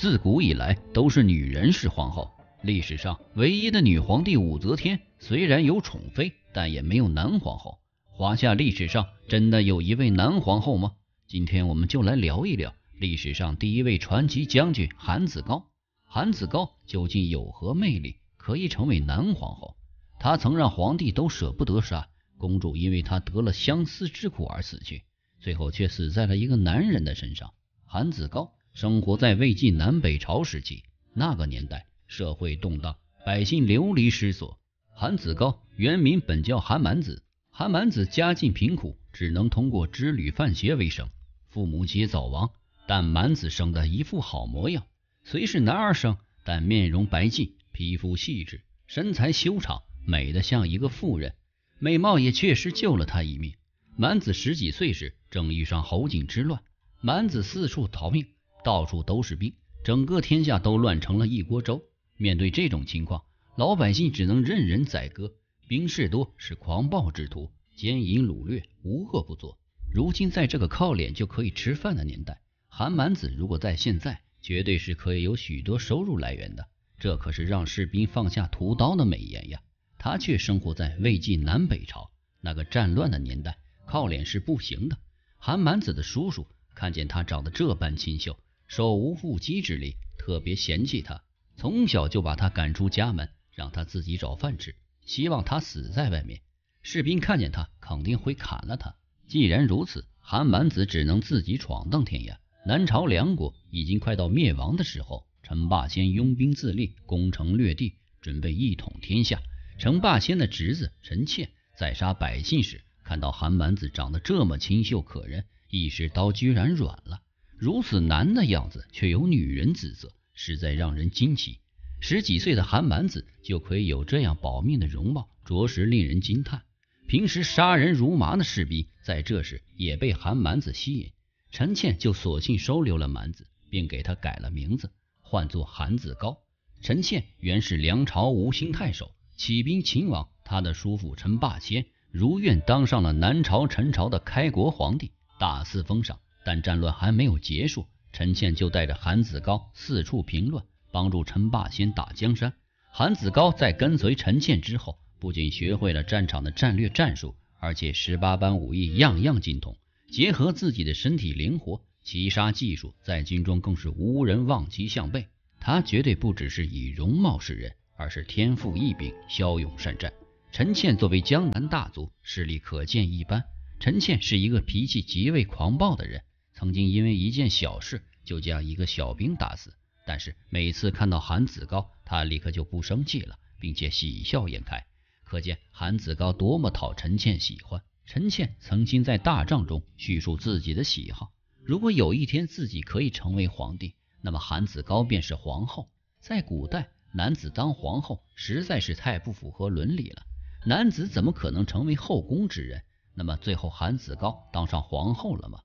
自古以来都是女人是皇后，历史上唯一的女皇帝武则天虽然有宠妃，但也没有男皇后。华夏历史上真的有一位男皇后吗？今天我们就来聊一聊历史上第一位传奇将军韩子高。韩子高究竟有何魅力，可以成为男皇后？他曾让皇帝都舍不得杀公主，因为他得了相思之苦而死去，最后却死在了一个男人的身上。韩子高。生活在魏晋南北朝时期，那个年代社会动荡，百姓流离失所。韩子高原名本叫韩满子，韩满子家境贫苦，只能通过织履贩鞋为生。父母皆早亡，但蛮子生的一副好模样，虽是男儿生，但面容白净，皮肤细致，身材修长，美得像一个妇人。美貌也确实救了他一命。蛮子十几岁时，正遇上侯景之乱，蛮子四处逃命。到处都是兵，整个天下都乱成了一锅粥。面对这种情况，老百姓只能任人宰割。兵士多是狂暴之徒，奸淫掳掠，无恶不作。如今在这个靠脸就可以吃饭的年代，韩蛮子如果在现在，绝对是可以有许多收入来源的。这可是让士兵放下屠刀的美言呀。他却生活在魏晋南北朝那个战乱的年代，靠脸是不行的。韩蛮子的叔叔看见他长得这般清秀。手无缚鸡之力，特别嫌弃他，从小就把他赶出家门，让他自己找饭吃，希望他死在外面。士兵看见他，肯定会砍了他。既然如此，韩蛮子只能自己闯荡天涯。南朝梁国已经快到灭亡的时候，陈霸先拥兵自立，攻城略地，准备一统天下。陈霸先的侄子陈倩在杀百姓时，看到韩蛮子长得这么清秀可人，一时刀居然软了。如此男的样子，却有女人姿色，实在让人惊奇。十几岁的韩蛮子就可以有这样保命的容貌，着实令人惊叹。平时杀人如麻的士兵，在这时也被韩蛮子吸引。陈倩就索性收留了蛮子，并给他改了名字，唤作韩子高。陈倩原是梁朝吴兴太守，起兵秦王，他的叔父陈霸先如愿当上了南朝陈朝的开国皇帝，大肆封赏。但战乱还没有结束，陈倩就带着韩子高四处平乱，帮助陈霸先打江山。韩子高在跟随陈倩之后，不仅学会了战场的战略战术，而且十八般武艺样样精通。结合自己的身体灵活，骑杀技术在军中更是无人望其项背。他绝对不只是以容貌示人，而是天赋异禀、骁勇善战。陈倩作为江南大族，势力可见一斑。陈倩是一个脾气极为狂暴的人。曾经因为一件小事就将一个小兵打死，但是每次看到韩子高，他立刻就不生气了，并且喜笑颜开，可见韩子高多么讨陈倩喜欢。陈倩曾经在大帐中叙述自己的喜好，如果有一天自己可以成为皇帝，那么韩子高便是皇后。在古代，男子当皇后实在是太不符合伦理了，男子怎么可能成为后宫之人？那么最后韩子高当上皇后了吗？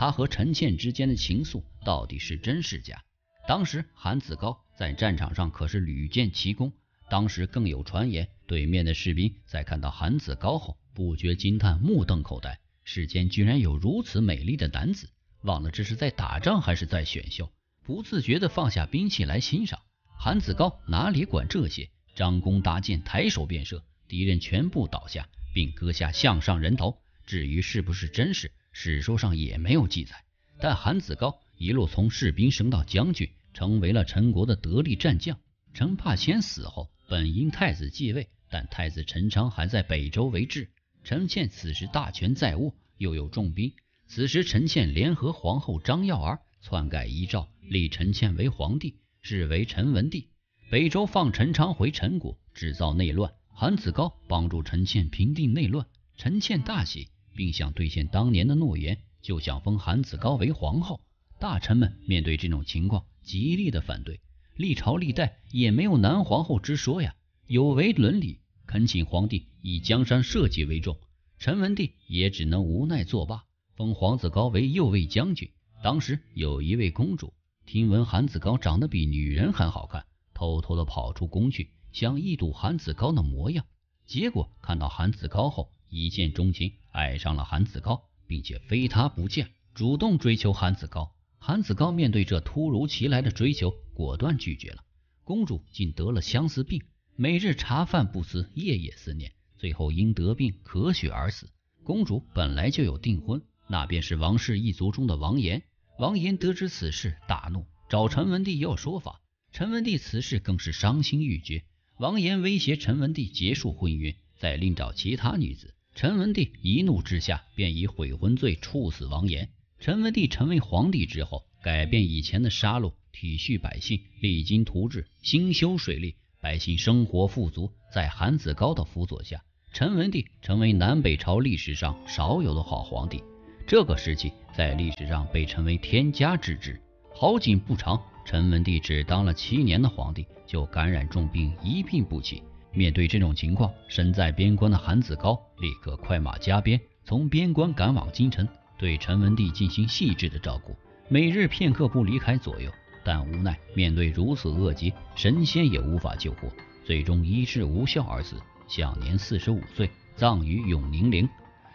他和陈倩之间的情愫到底是真是假？当时韩子高在战场上可是屡建奇功，当时更有传言，对面的士兵在看到韩子高后，不觉惊叹，目瞪口呆，世间居然有如此美丽的男子，忘了这是在打仗还是在选秀，不自觉的放下兵器来欣赏。韩子高哪里管这些，张弓搭箭，抬手便射，敌人全部倒下，并割下项上人头。至于是不是真实？史书上也没有记载，但韩子高一路从士兵升到将军，成为了陈国的得力战将。陈霸先死后，本应太子继位，但太子陈昌还在北周为质。陈倩此时大权在握，又有重兵。此时陈倩联合皇后张耀儿篡改遗诏，立陈倩为皇帝，是为陈文帝。北周放陈昌回陈国，制造内乱。韩子高帮助陈倩平定内乱，陈倩大喜。并想兑现当年的诺言，就想封韩子高为皇后。大臣们面对这种情况，极力的反对。历朝历代也没有男皇后之说呀，有违伦理。恳请皇帝以江山社稷为重。陈文帝也只能无奈作罢，封皇子高为右卫将军。当时有一位公主，听闻韩子高长得比女人还好看，偷偷的跑出宫去，想一睹韩子高的模样。结果看到韩子高后，一见钟情。爱上了韩子高，并且非他不嫁，主动追求韩子高。韩子高面对这突如其来的追求，果断拒绝了。公主竟得了相思病，每日茶饭不思，夜夜思念，最后因得病咳血而死。公主本来就有订婚，那便是王氏一族中的王岩。王岩得知此事大怒，找陈文帝要说法。陈文帝此事更是伤心欲绝。王岩威胁陈文帝结束婚约，再另找其他女子。陈文帝一怒之下，便以悔婚罪处死王延。陈文帝成为皇帝之后，改变以前的杀戮，体恤百姓，励精图治，兴修水利，百姓生活富足。在韩子高的辅佐下，陈文帝成为南北朝历史上少有的好皇帝。这个时期在历史上被称为“天家之治”。好景不长，陈文帝只当了七年的皇帝，就感染重病，一病不起。面对这种情况，身在边关的韩子高立刻快马加鞭，从边关赶往京城，对陈文帝进行细致的照顾，每日片刻不离开左右。但无奈面对如此恶疾，神仙也无法救活，最终医治无效而死，享年四十五岁，葬于永宁陵。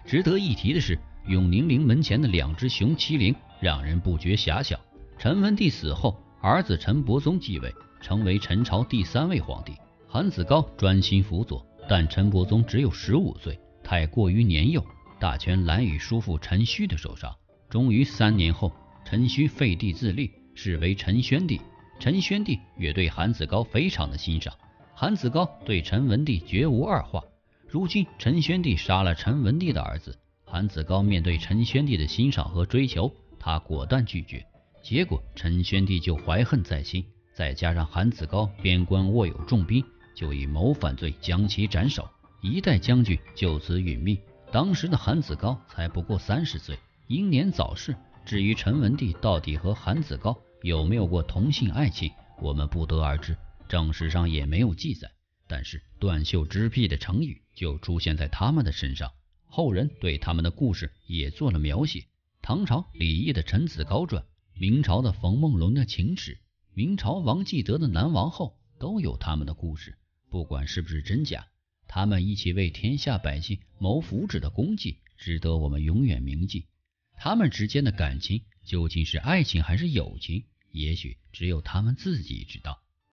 值得一提的是，永宁陵门前的两只雄麒麟让人不觉遐想。陈文帝死后，儿子陈伯宗继位，成为陈朝第三位皇帝。韩子高专心辅佐，但陈伯宗只有十五岁，太过于年幼，大权揽以叔父陈顼的手上。终于三年后，陈顼废帝自立，是为陈宣帝。陈宣帝也对韩子高非常的欣赏。韩子高对陈文帝绝无二话。如今陈宣帝杀了陈文帝的儿子，韩子高面对陈宣帝的欣赏和追求，他果断拒绝。结果陈宣帝就怀恨在心，再加上韩子高边关握有重兵。就以谋反罪将其斩首，一代将军就此殒命。当时的韩子高才不过三十岁，英年早逝。至于陈文帝到底和韩子高有没有过同性爱情，我们不得而知，正史上也没有记载。但是“断袖之癖”的成语就出现在他们的身上，后人对他们的故事也做了描写。唐朝李益的《陈子高传》，明朝的冯梦龙的《情史》，明朝王继德的《南王后》都有他们的故事。不管是不是真假，他们一起为天下百姓谋福祉的功绩，值得我们永远铭记。他们之间的感情究竟是爱情还是友情？也许只有他们自己知道。